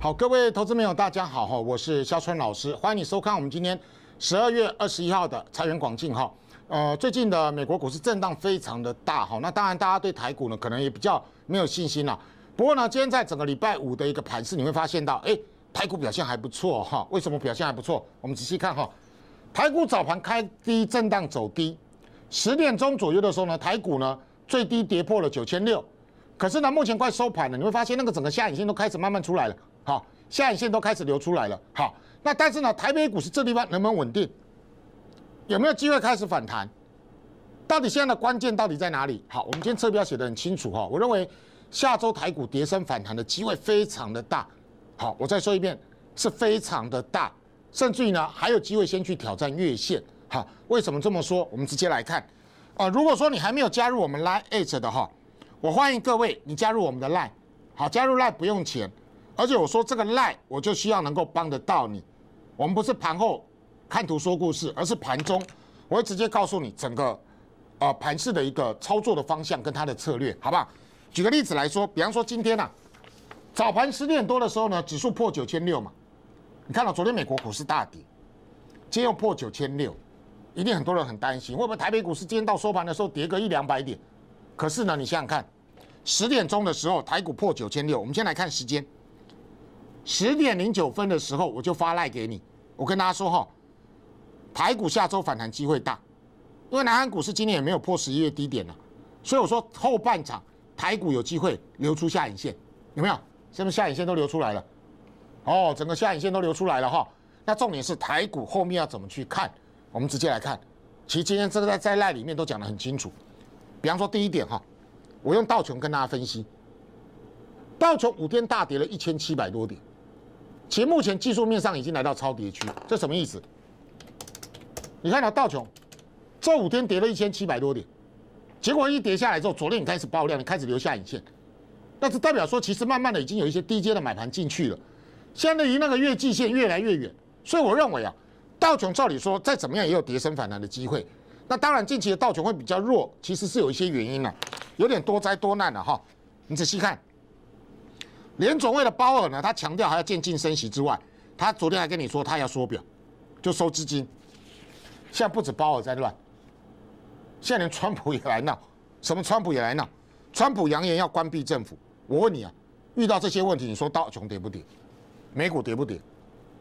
好，各位投资朋友，大家好哈，我是肖春老师，欢迎你收看我们今天十二月二十一号的财源广进哈。呃，最近的美国股市震荡非常的大哈，那当然大家对台股呢可能也比较没有信心了。不过呢，今天在整个礼拜五的一个盘市，你会发现到，哎，台股表现还不错哈。为什么表现还不错？我们仔细看哈，台股早盘开低震荡走低，十点钟左右的时候呢，台股呢最低跌破了九千六，可是呢，目前快收盘了，你会发现那个整个下影线都开始慢慢出来了。好，下影线都开始流出来了。好，那但是呢，台北股市这地方能不能稳定？有没有机会开始反弹？到底现在的关键到底在哪里？好，我们今天侧标写得很清楚哈。我认为下周台股跌升反弹的机会非常的大。好，我再说一遍，是非常的大，甚至于呢还有机会先去挑战月线。好，为什么这么说？我们直接来看，啊，如果说你还没有加入我们 Line H 的哈，我欢迎各位你加入我们的 Line。好，加入 Line 不用钱。而且我说这个赖，我就需要能够帮得到你。我们不是盘后看图说故事，而是盘中我会直接告诉你整个呃盘市的一个操作的方向跟它的策略，好不好？举个例子来说，比方说今天啊，早盘十点多的时候呢，指数破九千六嘛。你看到昨天美国股市大跌，今天又破九千六，一定很多人很担心，会不会台北股市今天到收盘的时候跌个一两百点？可是呢，你想想看，十点钟的时候台股破九千六，我们先来看时间。十点零九分的时候，我就发赖给你。我跟大家说哈，台股下周反弹机会大，因为南安股市今年也没有破十一月低点了，所以我说后半场台股有机会流出下影线，有没有？是不是下影线都流出来了，哦，整个下影线都流出来了哈。那重点是台股后面要怎么去看？我们直接来看，其实今天这个在赖里面都讲得很清楚。比方说第一点哈，我用道琼跟大家分析，道琼五天大跌了一千七百多点。且目前技术面上已经来到超跌区，这什么意思？你看到道琼，这五天跌了一千七百多点，结果一跌下来之后，昨天开始爆量，开始留下影线，那是代表说，其实慢慢的已经有一些低阶的买盘进去了，相对于那个月季线越来越远。所以我认为啊，道琼照理说再怎么样也有跌升反弹的机会。那当然近期的道琼会比较弱，其实是有一些原因啊，有点多灾多难了哈。你仔细看。连总委的鲍尔呢，他强调还要渐进升息之外，他昨天还跟你说他要缩表，就收资金。现在不止鲍尔在乱，现在连川普也来闹，什么川普也来闹，川普扬言要关闭政府。我问你啊，遇到这些问题，你说道琼跌不跌？美股跌不跌？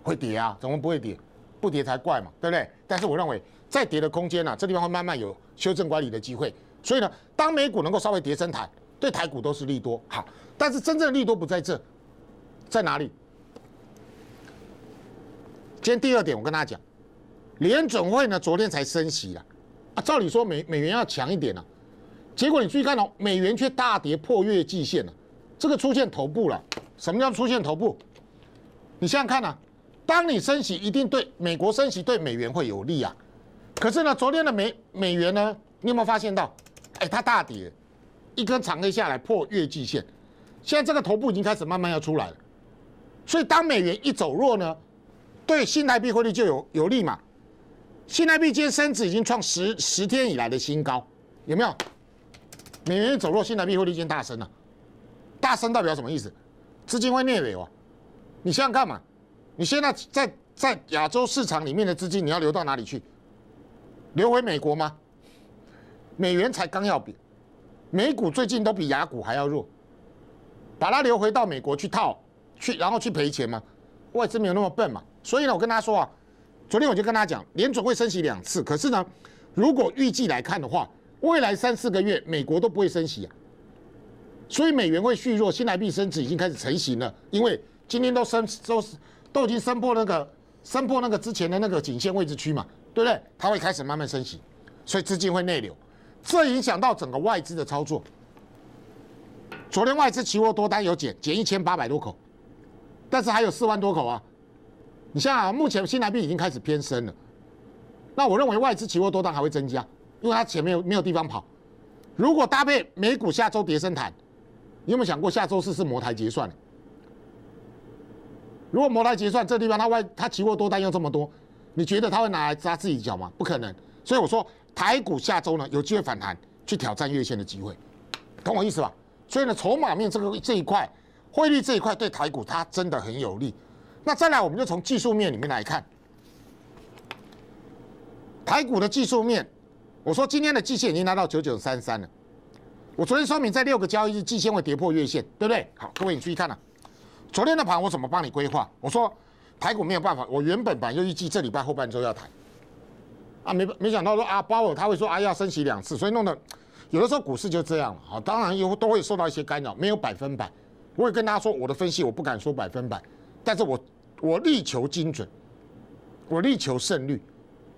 会跌啊，怎么不会跌？不跌才怪嘛，对不对？但是我认为再跌的空间呢，这地方会慢慢有修正管理的机会。所以呢，当美股能够稍微跌升台。对台股都是利多，好，但是真正的利多不在这，在哪里？今天第二点，我跟大家讲，联准会呢，昨天才升息了，啊，照理说美美元要强一点啊，结果你注意看哦，美元却大跌破月季线了，这个出现头部了。什么叫出现头部？你想想看啊，当你升息，一定对美国升息对美元会有利啊，可是呢，昨天的美美元呢，你有没有发现到？哎，它大跌。一根长黑下来破月季线，现在这个头部已经开始慢慢要出来了，所以当美元一走弱呢，对新台币汇率就有有利嘛。新台币今天升值已经创十十天以来的新高，有没有？美元一走弱，新台币汇率见大升了，大升代表什么意思？资金会逆流啊！你想想看嘛，你现在在在亚洲市场里面的资金你要流到哪里去？流回美国吗？美元才刚要贬。美股最近都比雅股还要弱，把它留回到美国去套去，然后去赔钱嘛？外资没有那么笨嘛？所以呢，我跟大家说啊，昨天我就跟他讲，联准会升息两次，可是呢，如果预计来看的话，未来三四个月美国都不会升息啊，所以美元会续弱，新台币升值已经开始成型了，因为今天都升，都都已经升破那个升破那个之前的那个颈线位置区嘛，对不对？它会开始慢慢升息，所以资金会内流。这影响到整个外资的操作。昨天外资期货多单有减，减一千八百多口，但是还有四万多口啊。你像目前新台币已经开始偏升了，那我认为外资期货多单还会增加，因为它前面没有地方跑。如果搭配美股下周跌深谈，你有没有想过下周四是摩台结算？如果摩台结算，这地方它外它期货多单又这么多，你觉得它会拿来砸自己脚吗？不可能。所以我说。台股下周呢有机会反弹，去挑战月线的机会，懂我意思吧？所以呢，筹码面这个这一块，汇率这一块对台股它真的很有利。那再来，我们就从技术面里面来看，台股的技术面，我说今天的季线已经拉到九九三三了。我昨天说明，在六个交易日季线会跌破月线，对不对？好，各位你注意看了，昨天的盘我怎么帮你规划？我说台股没有办法，我原本又预计这礼拜后半周要谈，啊，没没想到说啊，鲍尔他会说啊要升息两次，所以弄得有的时候股市就这样。了好，当然有都会受到一些干扰，没有百分百。我也跟大家说我的分析，我不敢说百分百，但是我我力求精准，我力求胜率。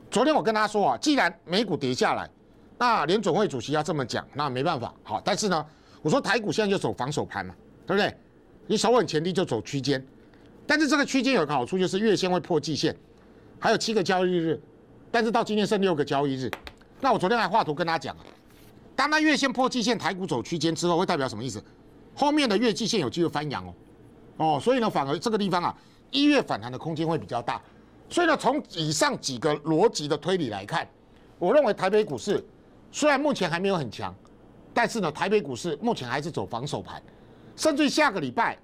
昨天我跟大家说啊，既然美股跌下来，那联准会主席要这么讲，那没办法。好，但是呢，我说台股现在就走防守盘嘛，对不对？你手稳前低就走区间，但是这个区间有个好处就是月线会破季线，还有七个交易日。但是到今天剩六个交易日，那我昨天还画图跟大家讲啊，当它月线破季线，台股走区间之后，会代表什么意思？后面的月季线有机会翻阳哦，哦，所以呢，反而这个地方啊，一月反弹的空间会比较大。所以呢，从以上几个逻辑的推理来看，我认为台北股市虽然目前还没有很强，但是呢，台北股市目前还是走防守盘，甚至下个礼拜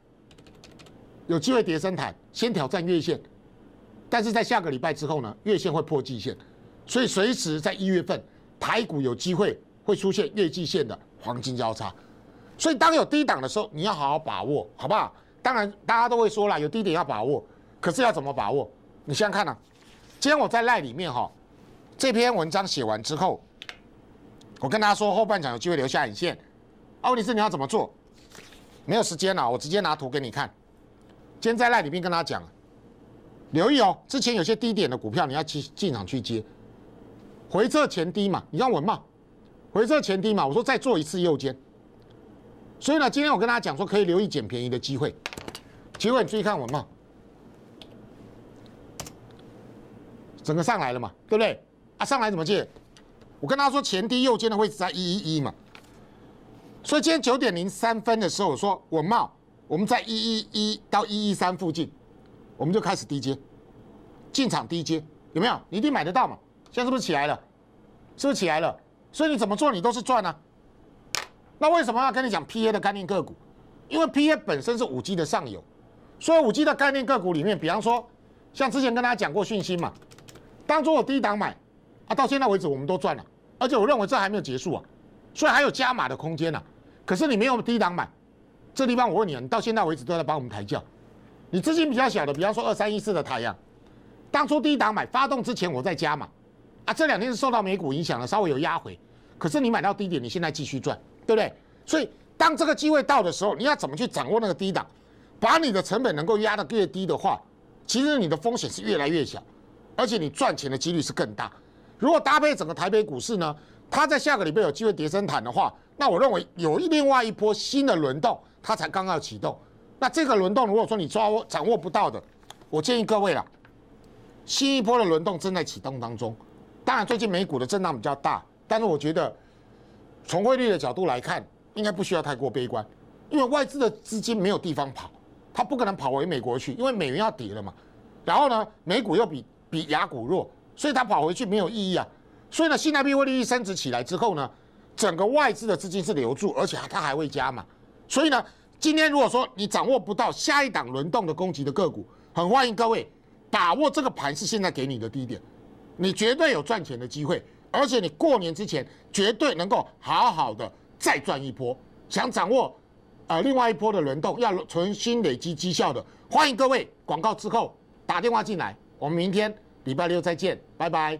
有机会跌升台，先挑战月线。但是在下个礼拜之后呢，月线会破季线，所以随时在一月份，台股有机会会出现月季线的黄金交叉，所以当有低档的时候，你要好好把握，好不好？当然大家都会说了，有低点要把握，可是要怎么把握？你想想看啊，今天我在赖里面哈，这篇文章写完之后，我跟大家说后半场有机会留下影线，问题是你要怎么做？没有时间了，我直接拿图给你看。今天在赖里面跟大家讲。留意哦，之前有些低点的股票，你要去进场去接，回撤前低嘛，你让我冒，回撤前低嘛，我说再做一次右肩。所以呢，今天我跟大家讲说，可以留意捡便宜的机会。结果你注意看我冒，整个上来了嘛，对不对？啊，上来怎么借？我跟他说前低右肩的位置在一一一嘛，所以今天九点零三分的时候，我说我冒，我们在一一一到一一三附近。我们就开始低接，进场低接有没有？你一定买得到嘛？现在是不是起来了？是不是起来了？所以你怎么做你都是赚啊。那为什么要跟你讲 PA 的概念个股？因为 PA 本身是五 G 的上游，所以五 G 的概念个股里面，比方说像之前跟大家讲过讯息嘛，当初我低档买，啊，到现在为止我们都赚了，而且我认为这还没有结束啊，所以还有加码的空间呢。可是你没有低档买，这地方我问你，啊，你到现在为止都在帮我们抬轿。你资金比较小的，比方说二三一四的太阳，当初低档买发动之前我在加嘛，啊这两天是受到美股影响的，稍微有压回，可是你买到低点，你现在继续赚，对不对？所以当这个机会到的时候，你要怎么去掌握那个低档，把你的成本能够压得越低的话，其实你的风险是越来越小，而且你赚钱的几率是更大。如果搭配整个台北股市呢，它在下个礼拜有机会跌升坦的话，那我认为有另外一波新的轮动，它才刚要启动。那这个轮动，如果说你抓掌握不到的，我建议各位啦，新一波的轮动正在启动当中。当然，最近美股的震荡比较大，但是我觉得从汇率的角度来看，应该不需要太过悲观，因为外资的资金没有地方跑，它不可能跑回美国去，因为美元要跌了嘛。然后呢，美股又比比雅股弱，所以它跑回去没有意义啊。所以呢，新台币汇率升值起来之后呢，整个外资的资金是留住，而且它还会加嘛。所以呢。今天如果说你掌握不到下一档轮动的攻击的个股，很欢迎各位把握这个盘，是现在给你的低点，你绝对有赚钱的机会，而且你过年之前绝对能够好好的再赚一波。想掌握呃另外一波的轮动，要重新累积绩效的，欢迎各位广告之后打电话进来，我们明天礼拜六再见，拜拜。